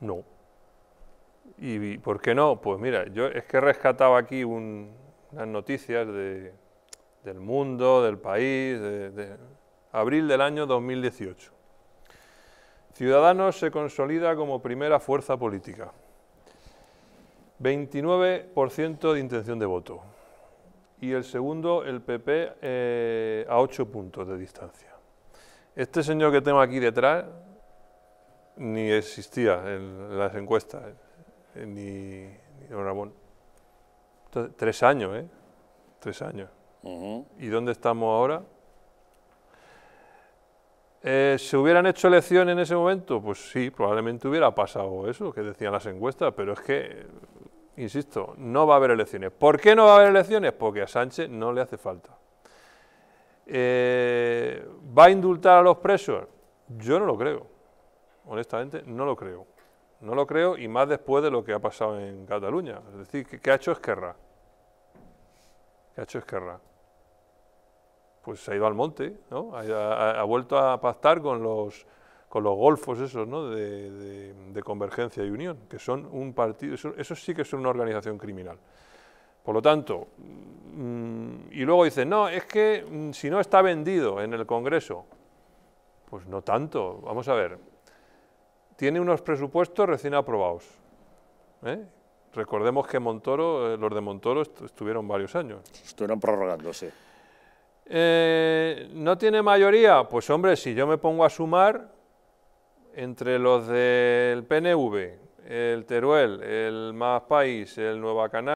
No. ¿Y por qué no? Pues mira, yo es que rescataba aquí unas noticias del mundo, del país, de, abril del año 2018. Ciudadanos se consolida como primera fuerza política. 29% de intención de voto. Y el segundo, el PP, eh, a 8 puntos de distancia. Este señor que tengo aquí detrás ni existía en las encuestas, eh, ni, tres años, ¿eh? Tres años. ¿Y dónde estamos ahora? Eh, ¿Se hubieran hecho elecciones en ese momento? Pues sí, probablemente hubiera pasado eso que decían las encuestas, pero es que, insisto, no va a haber elecciones. ¿Por qué no va a haber elecciones? Porque a Sánchez no le hace falta. Eh, ¿Va a indultar a los presos? Yo no lo creo honestamente, no lo creo. No lo creo y más después de lo que ha pasado en Cataluña. Es decir, ¿qué, ha hecho Esquerra? ¿Qué ha hecho Esquerra? Pues se ha ido al monte, ¿no? Ha, vuelto a pactar con los, con los golfos esos, ¿no? De, Convergencia y Unión, que son un partido, eso, eso sí que es una organización criminal. Por lo tanto, mm, y luego dicen, no, es que mm, si no está vendido en el Congreso, pues no tanto. Vamos a ver, tiene unos presupuestos recién aprobados. ¿eh? Recordemos que Montoro, eh, los de Montoro estuvieron varios años. Estuvieron prorrogándose. Eh, ¿No tiene mayoría? Pues hombre, si yo me pongo a sumar entre los del PNV, el Teruel, el Más País, el Nueva Canal,